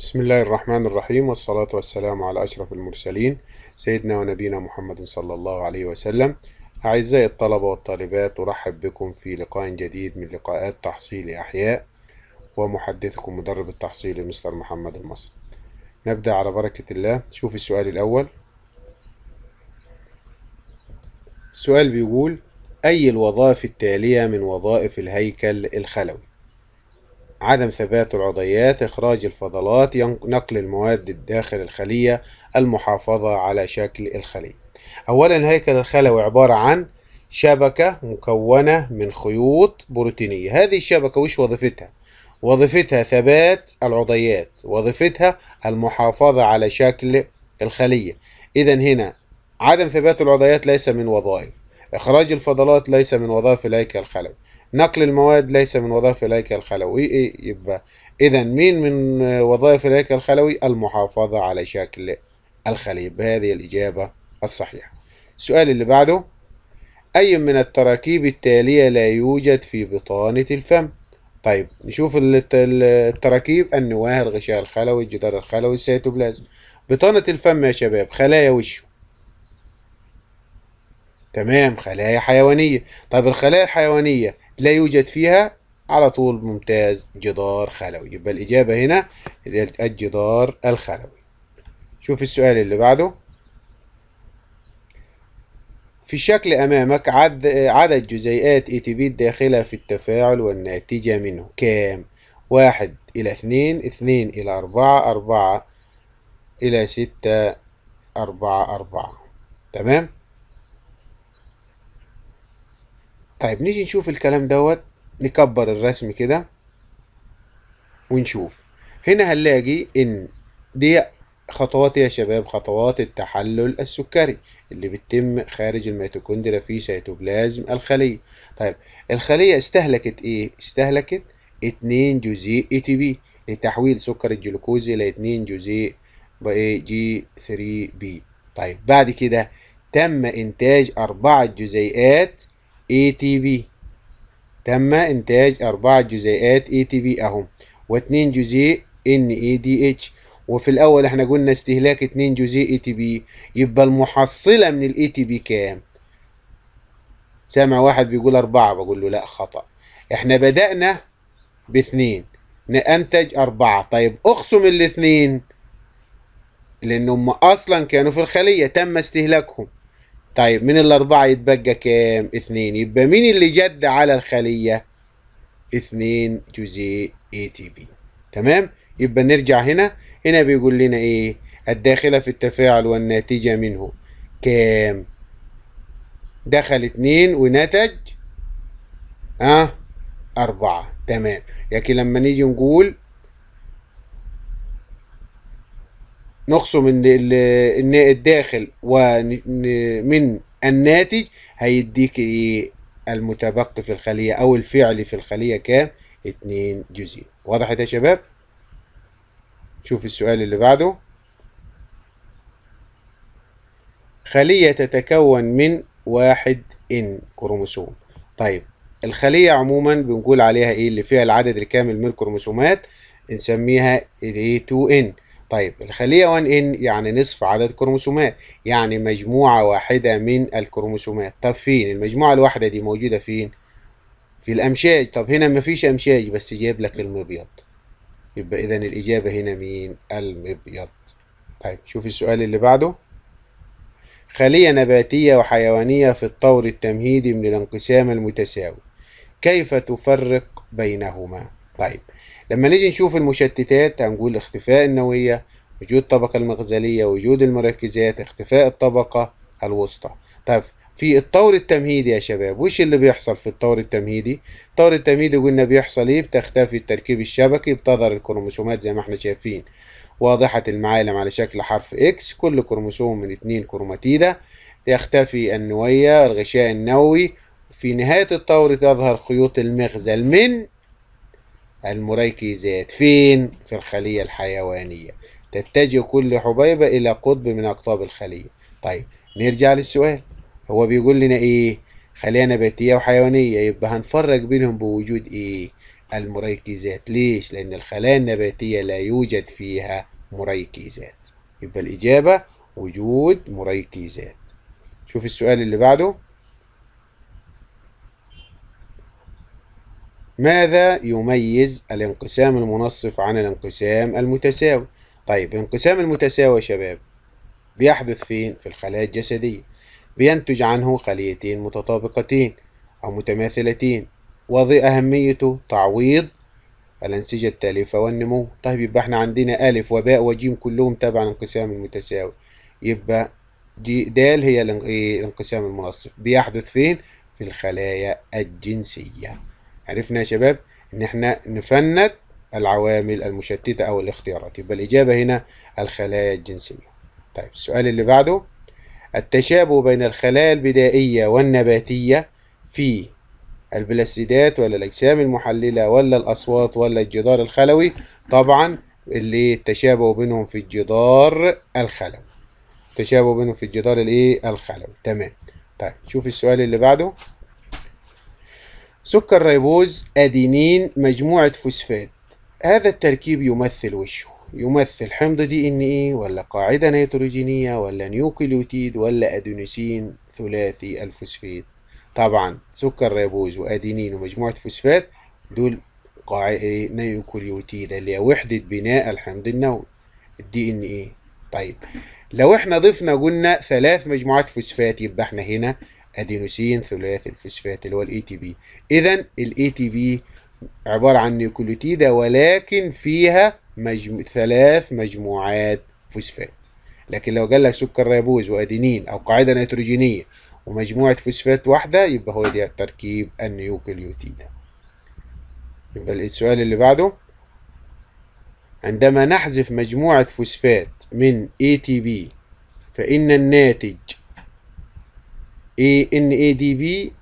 بسم الله الرحمن الرحيم والصلاة والسلام على أشرف المرسلين سيدنا ونبينا محمد صلى الله عليه وسلم أعزائي الطلبة والطالبات أرحب بكم في لقاء جديد من لقاءات تحصيل أحياء ومحدثكم مدرب التحصيل مستر محمد المصري نبدأ على بركة الله شوف السؤال الأول السؤال بيقول أي الوظائف التالية من وظائف الهيكل الخلوي عدم ثبات العضيات إخراج الفضلات نقل المواد داخل الخلية المحافظة على شكل الخلية أولا الهيكل الخلوي عبارة عن شبكة مكونة من خيوط بروتينية هذه الشبكة وش وظيفتها؟ وظيفتها ثبات العضيات وظيفتها المحافظة على شكل الخلية إذا هنا عدم ثبات العضيات ليس من وظائف إخراج الفضلات ليس من وظائف الهيكل الخلوي نقل المواد ليس من وظائف الهيكل الخلوي إيه يبقى إذا مين من وظائف الهيكل الخلوي المحافظة على شكل الخلية بهذه الإجابة الصحيحة السؤال اللي بعده أي من التراكيب التالية لا يوجد في بطانة الفم طيب نشوف التراكيب النواه الغشاء الخلوي الجدار الخلوي السيتوبلازم بطانة الفم يا شباب خلايا وشه تمام خلايا حيوانية طيب الخلايا الحيوانية لا يوجد فيها على طول ممتاز جدار خلوي يبقى الإجابة هنا الجدار الخلوي شوف السؤال اللي بعده في الشكل أمامك عد عدد جزيئات اي تي بي الداخلة في التفاعل والناتجة منه كام؟ واحد إلى اثنين اثنين إلى أربعة أربعة إلى ستة أربعة أربعة تمام؟ طيب نيجي نشوف الكلام دوت نكبر الرسم كده ونشوف هنا هنلاقي ان دي خطوات يا شباب خطوات التحلل السكري اللي بتتم خارج الميتوكوندريا في سيتوبلازم الخلية طيب الخلية استهلكت ايه استهلكت اتنين جزيء اي تي بي لتحويل سكر الجلوكوز الى اتنين جزيء جي ثري بي طيب بعد كده تم انتاج اربعة جزيئات ATP تم إنتاج أربعة جزيئات ATP أهم واتنين جزيء NADH وفي الأول احنا قلنا استهلاك اتنين جزيء ATP يبقى المحصلة من ال ATP كام؟ سامع واحد بيقول أربعة بقول له لأ خطأ احنا بدأنا باثنين نأنتج أربعة طيب أقسم الاثنين لأنهم أصلا كانوا في الخلية تم استهلاكهم طيب من الأربعة يتبقى كام؟ اثنين يبقى مين اللي جد على الخلية؟ اثنين جزيء اي تي بي تمام؟ يبقى نرجع هنا هنا بيقول لنا ايه؟ الداخلة في التفاعل والناتجة منه كام؟ دخل اتنين ونتج ها أه؟ أربعة تمام لكن لما نيجي نقول نقصه ان الداخل ومن الناتج هيديك ايه المتبقي في الخلية او الفعلي في الخلية كام اتنين جزيء وضحت يا شباب شوف السؤال اللي بعده خلية تتكون من واحد ان كروموسوم طيب الخلية عموما بنقول عليها ايه اللي فيها العدد الكامل من الكروموسومات نسميها الايه 2 ان طيب الخلية 1 ان يعني نصف عدد كروموسومات يعني مجموعة واحدة من الكروموسومات طب فين المجموعة الواحدة دي موجودة فين في الامشاج طب هنا مفيش امشاج بس جايب لك المبيض يبقى اذا الاجابة هنا مين المبيض طيب شوف السؤال اللي بعده خلية نباتية وحيوانية في الطور التمهيدي من الانقسام المتساوي كيف تفرق بينهما طيب لما نيجي نشوف المشتتات هنقول اختفاء النوية وجود الطبقة المغزلية وجود المركزات اختفاء الطبقة الوسطى طيب في الطور التمهيدي يا شباب وش اللي بيحصل في الطور التمهيدي الطور التمهيدي قلنا بيحصل ايه بتختفي التركيب الشبكي بتظهر الكروموسومات زي ما احنا شايفين واضحة المعالم على شكل حرف اكس كل كروموسوم من اتنين كروماتيدا يختفي النوية الغشاء النووي في نهاية الطور تظهر خيوط المغزل من المريكيزات فين في الخلية الحيوانية تتجه كل حبيبة إلى قطب من أقطاب الخلية طيب نرجع للسؤال هو بيقول لنا إيه خلية نباتية وحيوانية يبقى هنفرق بينهم بوجود إيه المريكيزات ليش لأن الخلايا النباتية لا يوجد فيها مريكيزات يبقى الإجابة وجود مريكيزات شوف السؤال اللي بعده ماذا يميز الانقسام المنصف عن الانقسام المتساوي طيب الانقسام المتساوي يا شباب بيحدث فين في الخلايا الجسدية بينتج عنه خليتين متطابقتين أو متماثلتين وضي أهميته تعويض الأنسجة التالفة والنمو طيب يبقى احنا عندنا ألف وباء وجيم كلهم تبع الانقسام المتساوي يبقى دي دال هي إيه، الانقسام المنصف بيحدث فين في الخلايا الجنسية عرفنا يا شباب ان احنا نفند العوامل المشتتة او الاختيارات يبقى الاجابة هنا الخلايا الجنسية طيب السؤال اللي بعده التشابه بين الخلايا البدائية والنباتية في البلاستيدات ولا الأجسام المحللة ولا الأصوات ولا الجدار الخلوي طبعا اللي التشابه بينهم في الجدار الخلوي تشابه بينهم في الجدار الايه الخلوي تمام طيب شوف السؤال اللي بعده سكر ريبوز أدينين مجموعة فوسفات هذا التركيب يمثل وشه يمثل حمض دي ان اي ولا قاعدة نيتروجينية ولا نيوكليوتيد ولا ادينوسين ثلاثي الفوسفات طبعا سكر ريبوز وادينين ومجموعة فوسفات دول قاعدة نيوكليوتيد اللي هي وحدة بناء الحمض النووي الدي ان اي طيب لو احنا ضفنا قلنا ثلاث مجموعات فوسفات يبقى احنا هنا أدينوسين ثلاثي الفوسفات اللي هو الاي تي بي إذا الاي تي بي عبارة عن نيوكليوتيدة ولكن فيها مجمو... ثلاث مجموعات فوسفات لكن لو قال لك سكر ريبوز وأدينين أو قاعدة نيتروجينية ومجموعة فوسفات واحدة يبقى هو ده تركيب النيوكليوتيدة يبقى السؤال اللي بعده عندما نحذف مجموعة فوسفات من ATP فإن الناتج اي ان اي دي بي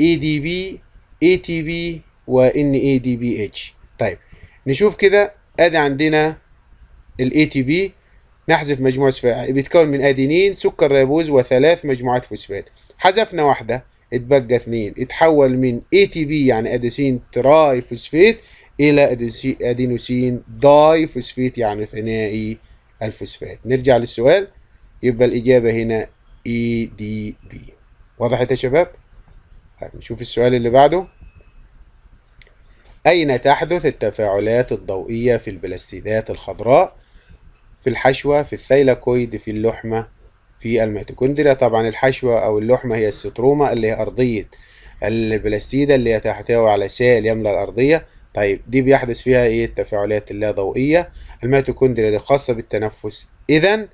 اي دي بي اي تي بي وان اي دي بي اتش طيب نشوف كده ادي عندنا الاي تي بي نحذف مجموعة بيتكون من ادينين سكر ريبوز وثلاث مجموعات فوسفات حذفنا واحدة اتبقى اثنين اتحول من اي تي بي يعني اديسين تراي فوسفات الى ادينوسين داي فوسفات يعني ثنائي الفوسفات نرجع للسؤال يبقى الاجابة هنا اي دي بي وضحت يا شباب طيب، نشوف السؤال اللي بعده أين تحدث التفاعلات الضوئية في البلاستيدات الخضراء في الحشوة في الثيلاكويد في اللحمة في الميتوكوندريا طبعا الحشوة أو اللحمة هي الستروما اللي هي أرضية البلاستيدة اللي هي تحتوي على سائل يملأ الأرضية طيب دي بيحدث فيها إيه التفاعلات اللا ضوئية الميتوكوندريا دي خاصة بالتنفس إذا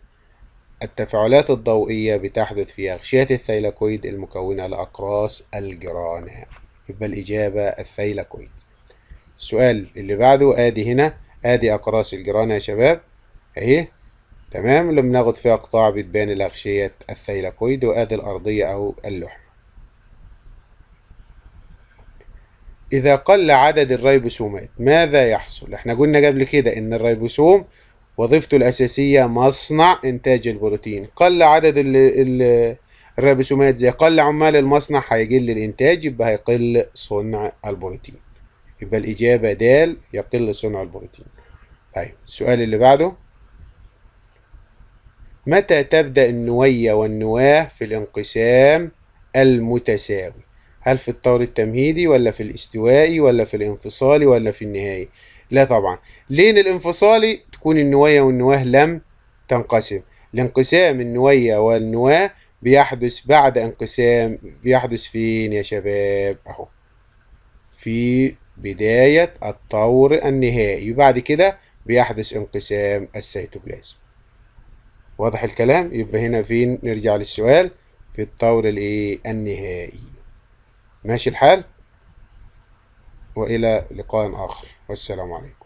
التفاعلات الضوئية بتحدث في أغشية الثيلاكويد المكونة لأقراص الجيران يبقى الإجابة الثيلاكويد السؤال اللي بعده آدي هنا آدي أقراص الجيران يا شباب أهي تمام لما بناخد فيها قطاع بتبان الأغشية الثيلاكويد وآدي الأرضية أو اللحمة إذا قل عدد الريبوسومات ماذا يحصل؟ احنا قلنا قبل كده إن الريبوسوم وظيفته الأساسية مصنع إنتاج البروتين قل عدد الرابسومات زي قل عمال المصنع هيقل الإنتاج يبقى هيقل صنع البروتين يبقى الإجابة د يقل صنع البروتين طيب السؤال اللي بعده متى تبدأ النوية والنواة في الانقسام المتساوي هل في الطور التمهيدي ولا في الاستوائي ولا في الانفصالي ولا في النهائي لا طبعا لين الانفصالي تكون النواية والنواه لم تنقسم لانقسام النوية والنواة بيحدث بعد انقسام بيحدث فين يا شباب اهو في بداية الطور النهائي وبعد كده بيحدث انقسام السيتوبلازم واضح الكلام يبقى هنا فين نرجع للسؤال في الطور الايه النهائي ماشي الحال والى لقاء اخر والسلام عليكم